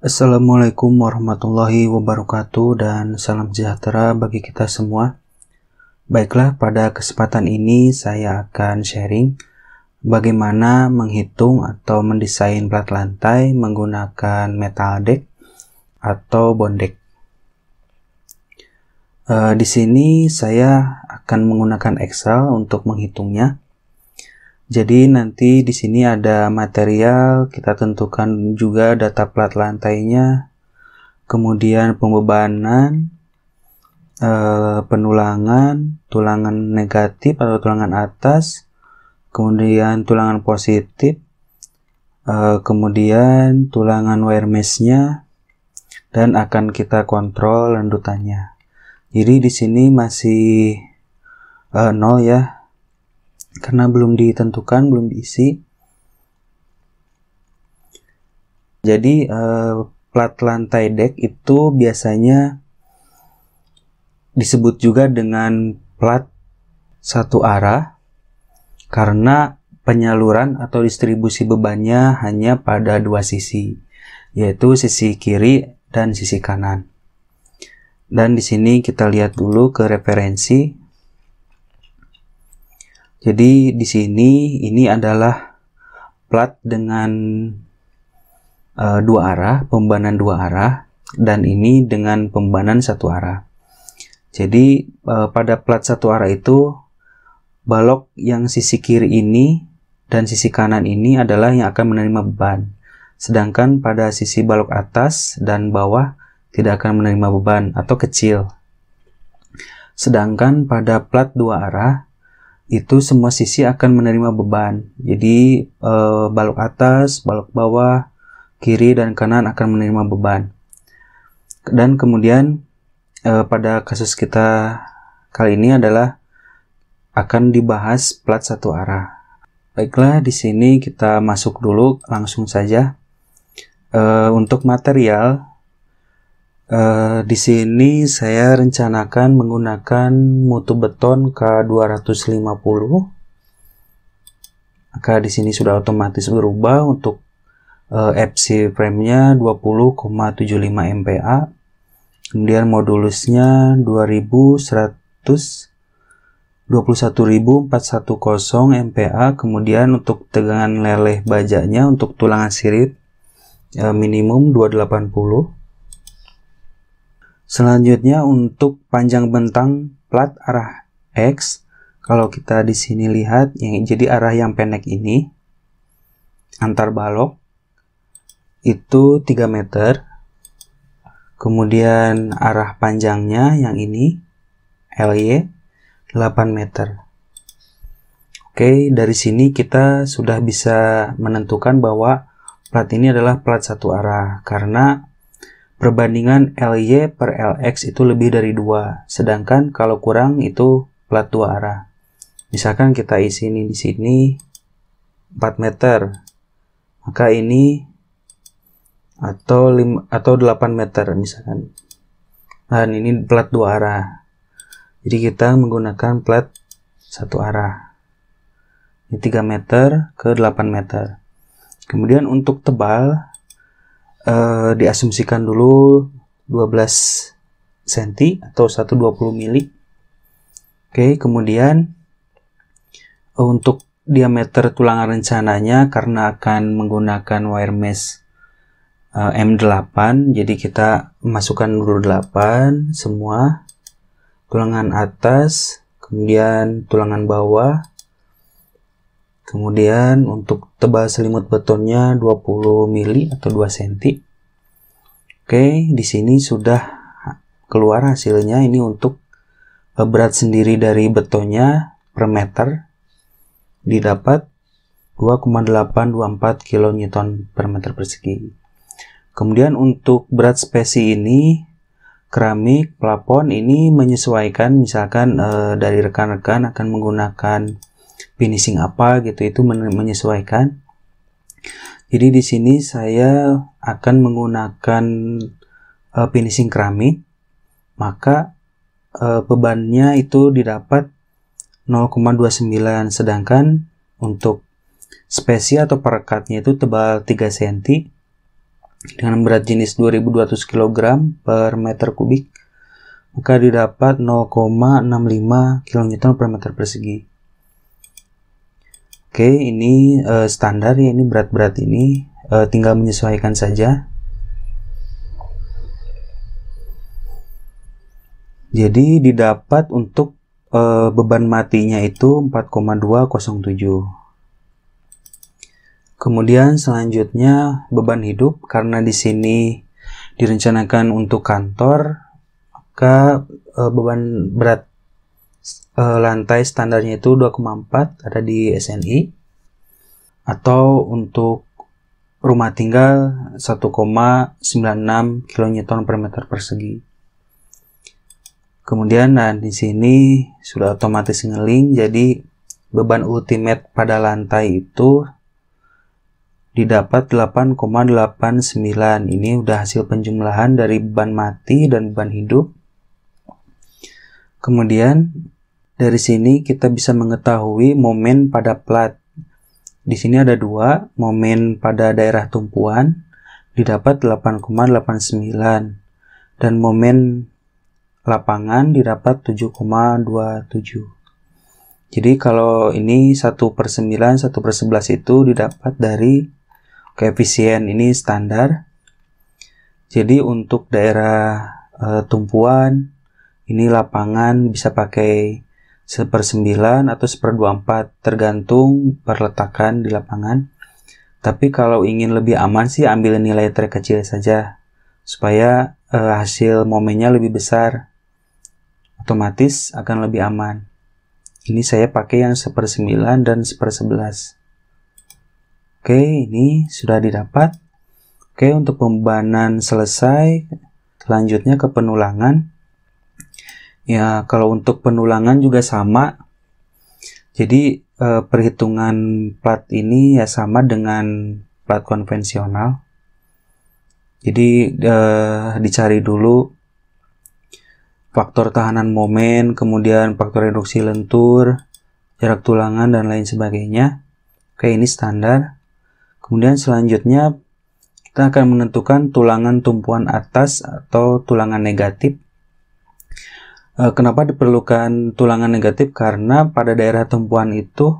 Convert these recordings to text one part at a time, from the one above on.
Assalamualaikum warahmatullahi wabarakatuh dan salam sejahtera bagi kita semua. Baiklah, pada kesempatan ini saya akan sharing bagaimana menghitung atau mendesain plat lantai menggunakan metal deck atau bondek. E, eh, di sini saya akan menggunakan Excel untuk menghitungnya jadi nanti di sini ada material, kita tentukan juga data plat lantainya, kemudian pembebanan, eh, penulangan, tulangan negatif atau tulangan atas, kemudian tulangan positif, eh, kemudian tulangan wire meshnya, dan akan kita kontrol lendutannya. Jadi di sini masih eh, nol ya, karena belum ditentukan, belum diisi. Jadi uh, plat lantai deck itu biasanya disebut juga dengan plat satu arah karena penyaluran atau distribusi bebannya hanya pada dua sisi, yaitu sisi kiri dan sisi kanan. Dan di sini kita lihat dulu ke referensi jadi di sini ini adalah plat dengan uh, dua arah, pembanan dua arah, dan ini dengan pembanan satu arah. Jadi uh, pada plat satu arah itu balok yang sisi kiri ini dan sisi kanan ini adalah yang akan menerima beban. Sedangkan pada sisi balok atas dan bawah tidak akan menerima beban atau kecil. Sedangkan pada plat dua arah itu semua sisi akan menerima beban. Jadi e, balok atas, balok bawah, kiri dan kanan akan menerima beban. Dan kemudian e, pada kasus kita kali ini adalah akan dibahas plat satu arah. Baiklah, di sini kita masuk dulu langsung saja. E, untuk material Uh, di sini saya rencanakan menggunakan mutu beton K250 maka di sini sudah otomatis berubah untuk uh, eh, FC frame-nya 20,75 MPa kemudian modulusnya 2121410 MPa kemudian untuk tegangan leleh bajaknya untuk tulangan sirip uh, eh, minimum 280 Selanjutnya untuk panjang bentang plat arah X, kalau kita di sini lihat yang jadi arah yang pendek ini antar balok itu 3 meter. Kemudian arah panjangnya yang ini LY 8 meter. Oke, dari sini kita sudah bisa menentukan bahwa plat ini adalah plat satu arah karena perbandingan LY per LX itu lebih dari dua sedangkan kalau kurang itu plat dua arah misalkan kita isi ini di sini 4 meter maka ini atau 5, atau 8 meter misalkan dan ini plat dua arah jadi kita menggunakan plat satu arah ini 3 meter ke 8 meter kemudian untuk tebal uh, diasumsikan dulu 12 cm atau 120 mm. Oke, kemudian eh, untuk diameter tulangan rencananya karena akan menggunakan wire mesh eh, M8, jadi kita masukkan dulu 8 semua tulangan atas, kemudian tulangan bawah, Kemudian untuk tebal selimut betonnya 20 mili atau 2 cm. Oke, di sini sudah keluar hasilnya ini untuk berat sendiri dari betonnya per meter didapat 2,824 kN per meter persegi. Kemudian untuk berat spesi ini keramik plafon ini menyesuaikan misalkan e, dari rekan-rekan akan menggunakan finishing apa gitu itu menyesuaikan jadi di sini saya akan menggunakan uh, finishing keramik maka uh, bebannya itu didapat 0,29 sedangkan untuk spesi atau perekatnya itu tebal 3 cm dengan berat jenis 2200 kg per meter kubik maka didapat 0,65 kN per meter persegi Oke, ini uh, standar ya ini berat-berat ini uh, tinggal menyesuaikan saja. Jadi didapat untuk uh, beban matinya itu 4,207. Kemudian selanjutnya beban hidup karena di sini direncanakan untuk kantor maka uh, beban berat uh, lantai standarnya itu 2,4 ada di SNI atau untuk rumah tinggal 1,96 kN per meter persegi. Kemudian nah di sini sudah otomatis ngeling jadi beban ultimate pada lantai itu didapat 8,89 ini udah hasil penjumlahan dari beban mati dan beban hidup kemudian dari sini kita bisa mengetahui momen pada plat. Di sini ada dua, momen pada daerah tumpuan didapat 8,89 dan momen lapangan didapat 7,27. Jadi kalau ini 1 per 9, 1 per 11 itu didapat dari koefisien ini standar. Jadi untuk daerah e, tumpuan, ini lapangan bisa pakai sepersembilan atau dua empat tergantung perletakan di lapangan tapi kalau ingin lebih aman sih ambil nilai terkecil saja supaya eh, hasil momennya lebih besar otomatis akan lebih aman ini saya pakai yang sembilan dan sepersebelas oke ini sudah didapat oke untuk pembebanan selesai selanjutnya ke penulangan ya kalau untuk penulangan juga sama jadi eh, perhitungan plat ini ya sama dengan plat konvensional jadi eh, dicari dulu faktor tahanan momen kemudian faktor reduksi lentur jarak tulangan dan lain sebagainya oke ini standar kemudian selanjutnya kita akan menentukan tulangan tumpuan atas atau tulangan negatif Eh, kenapa diperlukan tulangan negatif? Karena pada daerah tumpuan itu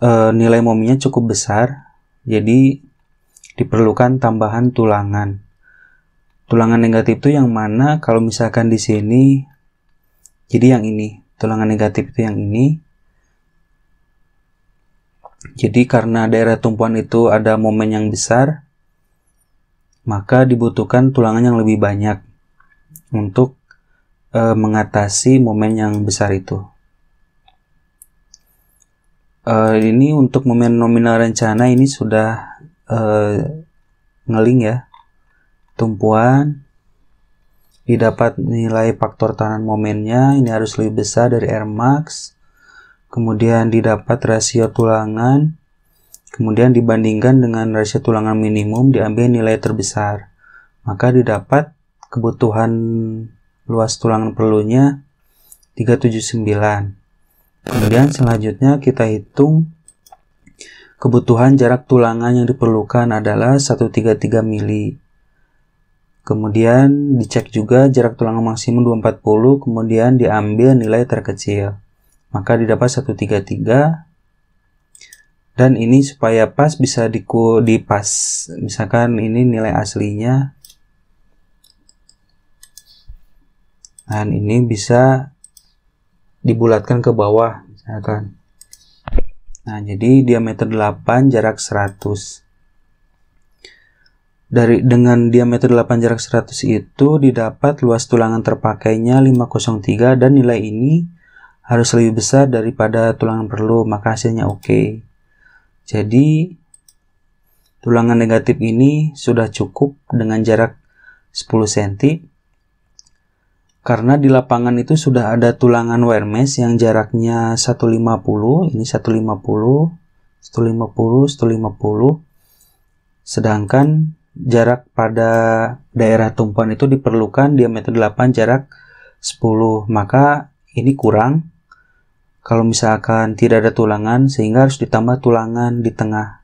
eh, nilai mominya cukup besar, jadi diperlukan tambahan tulangan. Tulangan negatif itu yang mana? Kalau misalkan di sini, jadi yang ini, tulangan negatif itu yang ini. Jadi karena daerah tumpuan itu ada momen yang besar, maka dibutuhkan tulangan yang lebih banyak untuk e, mengatasi momen yang besar itu. E, ini untuk momen nominal rencana ini sudah e, ngeling ya. Tumpuan didapat nilai faktor tahanan momennya ini harus lebih besar dari R max. Kemudian didapat rasio tulangan. Kemudian dibandingkan dengan rasio tulangan minimum diambil nilai terbesar. Maka didapat kebutuhan luas tulangan perlunya 379 kemudian selanjutnya kita hitung kebutuhan jarak tulangan yang diperlukan adalah 133 mili kemudian dicek juga jarak tulangan maksimum 240 kemudian diambil nilai terkecil maka didapat 133 dan ini supaya pas bisa dipas misalkan ini nilai aslinya Nah, ini bisa dibulatkan ke bawah misalkan. Nah, jadi diameter 8 jarak 100. Dari dengan diameter 8 jarak 100 itu didapat luas tulangan terpakainya 503 dan nilai ini harus lebih besar daripada tulangan perlu, maka hasilnya oke. Okay. Jadi tulangan negatif ini sudah cukup dengan jarak 10 cm karena di lapangan itu sudah ada tulangan wire mesh yang jaraknya 150 ini 150 150 150 sedangkan jarak pada daerah tumpuan itu diperlukan diameter 8 jarak 10 maka ini kurang kalau misalkan tidak ada tulangan sehingga harus ditambah tulangan di tengah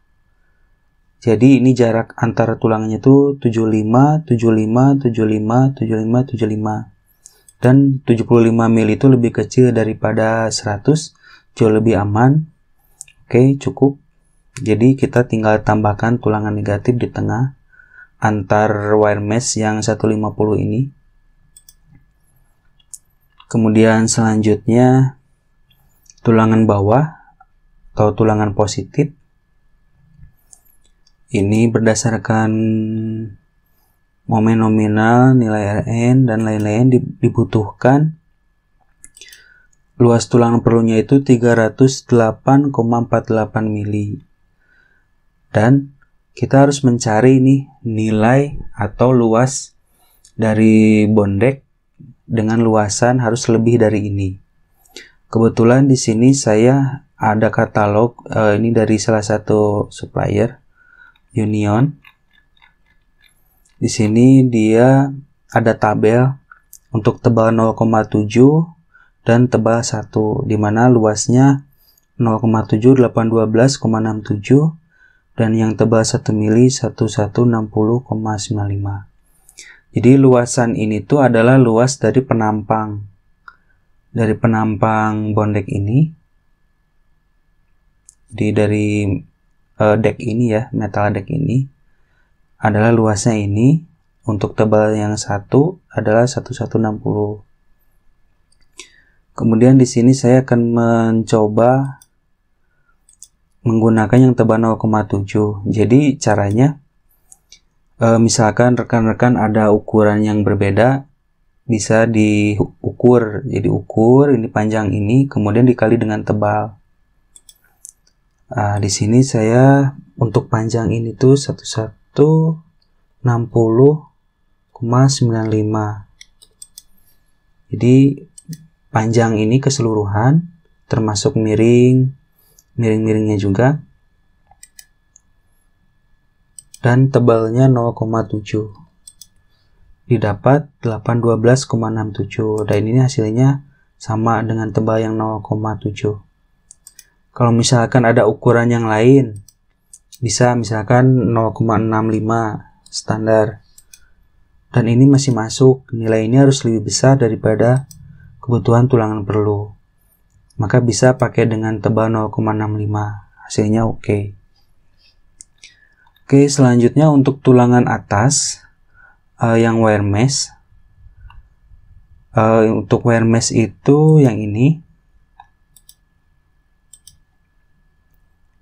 jadi ini jarak antara tulangannya itu 75, 75, 75, 75, 75 dan 75 mili itu lebih kecil daripada 100 jauh lebih aman oke cukup jadi kita tinggal tambahkan tulangan negatif di tengah antar wire mesh yang 150 ini kemudian selanjutnya tulangan bawah atau tulangan positif ini berdasarkan momen nominal, nilai Rn, dan lain-lain dibutuhkan luas tulang perlunya itu 308,48 mili. Dan kita harus mencari nih nilai atau luas dari bondek dengan luasan harus lebih dari ini. Kebetulan di sini saya ada katalog eh, ini dari salah satu supplier Union di sini dia ada tabel untuk tebal 0,7 dan tebal 1 di mana luasnya 0,7812,67 dan yang tebal 1 mili 1160,95. Jadi luasan ini tuh adalah luas dari penampang dari penampang bondek ini. Jadi dari uh, deck ini ya, metal deck ini adalah luasnya ini untuk tebal yang satu adalah 1160 kemudian di sini saya akan mencoba menggunakan yang tebal 0,7 jadi caranya eh, misalkan rekan-rekan ada ukuran yang berbeda bisa diukur jadi ukur ini panjang ini kemudian dikali dengan tebal nah, di sini saya untuk panjang ini tuh satu satu itu 60,95 jadi panjang ini keseluruhan termasuk miring miring-miringnya juga dan tebalnya 0,7 didapat 812,67 dan ini hasilnya sama dengan tebal yang 0,7 kalau misalkan ada ukuran yang lain bisa misalkan 0,65 standar dan ini masih masuk nilai ini harus lebih besar daripada kebutuhan tulangan perlu maka bisa pakai dengan tebal 0,65 hasilnya oke okay. oke okay, selanjutnya untuk tulangan atas uh, yang wire mesh uh, untuk wire mesh itu yang ini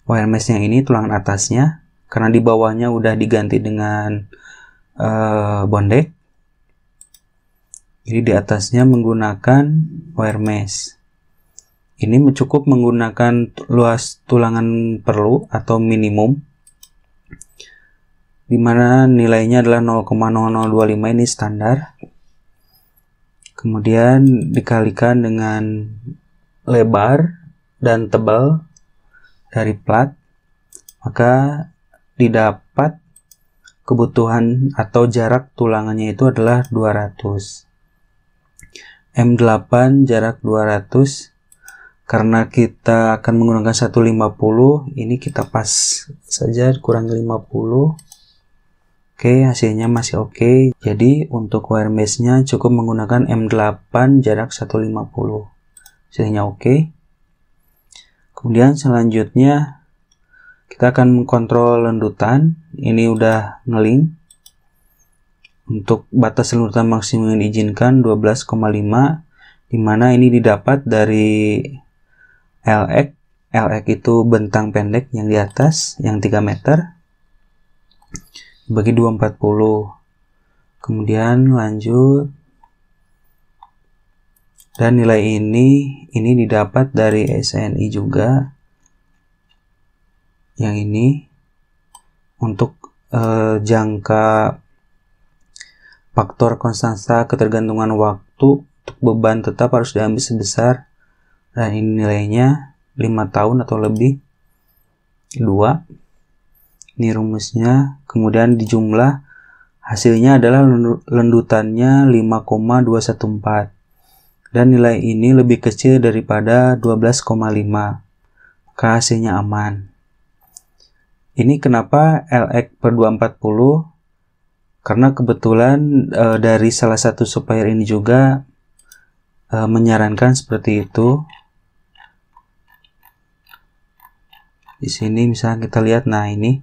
wire mesh yang ini tulangan atasnya karena di bawahnya udah diganti dengan uh, eh, bondek jadi di atasnya menggunakan wire mesh ini cukup menggunakan luas tulangan perlu atau minimum dimana nilainya adalah 0,0025 ini standar kemudian dikalikan dengan lebar dan tebal dari plat, maka didapat kebutuhan atau jarak tulangannya itu adalah 200. M8 jarak 200 karena kita akan menggunakan 150 ini kita pas saja kurang 50 Oke, hasilnya masih oke. Jadi, untuk wire mesh-nya cukup menggunakan M8 jarak 150. Hasilnya oke. Okay kemudian selanjutnya kita akan mengkontrol lendutan ini udah ngeling untuk batas lendutan maksimum yang diizinkan 12,5 dimana ini didapat dari LX LX itu bentang pendek yang di atas yang 3 meter bagi 240 kemudian lanjut dan nilai ini ini didapat dari SNI juga yang ini untuk eh, jangka faktor konstansa ketergantungan waktu untuk beban tetap harus diambil sebesar dan ini nilainya 5 tahun atau lebih 2 ini rumusnya kemudian dijumlah hasilnya adalah lendutannya 5,214 dan nilai ini lebih kecil daripada 12,5 maka hasilnya aman ini kenapa LX per 240 karena kebetulan e, dari salah satu supplier ini juga e, menyarankan seperti itu di sini misalnya kita lihat nah ini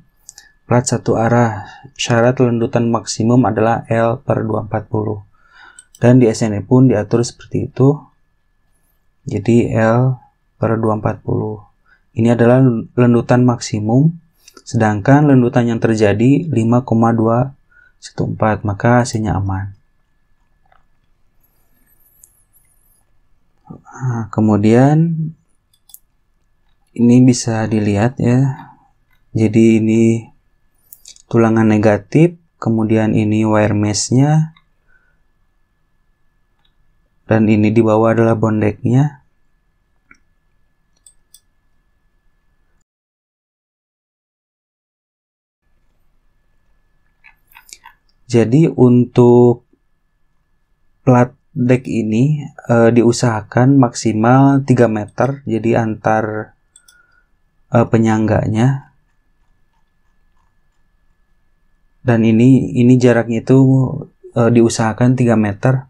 plat satu arah syarat lendutan maksimum adalah L per 240 dan di SNE pun diatur seperti itu jadi L per 240 ini adalah lendutan maksimum sedangkan lendutan yang terjadi 5,214 maka hasilnya aman nah, kemudian ini bisa dilihat ya jadi ini tulangan negatif kemudian ini wire mesh nya dan ini di bawah adalah bondeknya jadi untuk plat deck ini e, diusahakan maksimal 3 meter jadi antar e, penyangganya dan ini ini jaraknya itu e, diusahakan 3 meter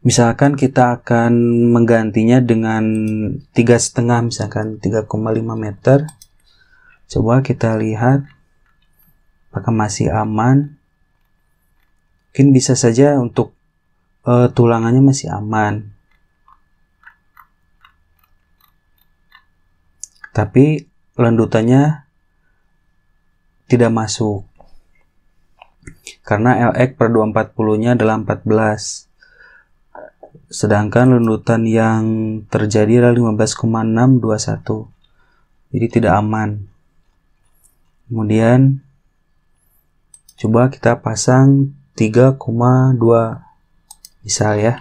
misalkan kita akan menggantinya dengan tiga setengah misalkan 3,5 meter coba kita lihat apakah masih aman mungkin bisa saja untuk uh, tulangannya masih aman tapi lendutannya tidak masuk karena LX per 240 nya adalah 14 Sedangkan lendutan yang terjadi adalah 15,621. Jadi tidak aman. Kemudian coba kita pasang 3,2 misal ya.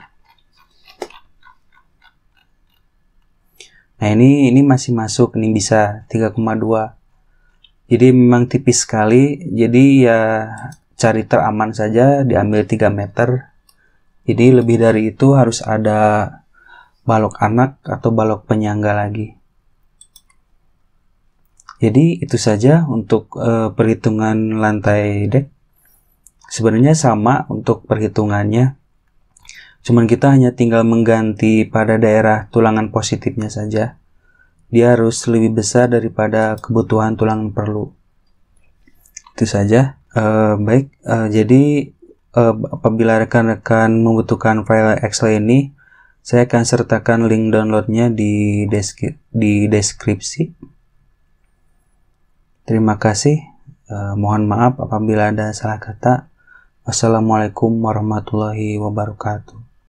Nah, ini ini masih masuk ini bisa 3,2. Jadi memang tipis sekali. Jadi ya cari teraman saja diambil 3 meter jadi lebih dari itu harus ada balok anak atau balok penyangga lagi. Jadi itu saja untuk e, perhitungan lantai deck. Sebenarnya sama untuk perhitungannya. Cuman kita hanya tinggal mengganti pada daerah tulangan positifnya saja. Dia harus lebih besar daripada kebutuhan tulangan perlu. Itu saja. E, baik, e, jadi uh, apabila rekan-rekan membutuhkan file Excel ini, saya akan sertakan link downloadnya di, desk di deskripsi. Terima kasih. Uh, mohon maaf apabila ada salah kata. Wassalamualaikum warahmatullahi wabarakatuh.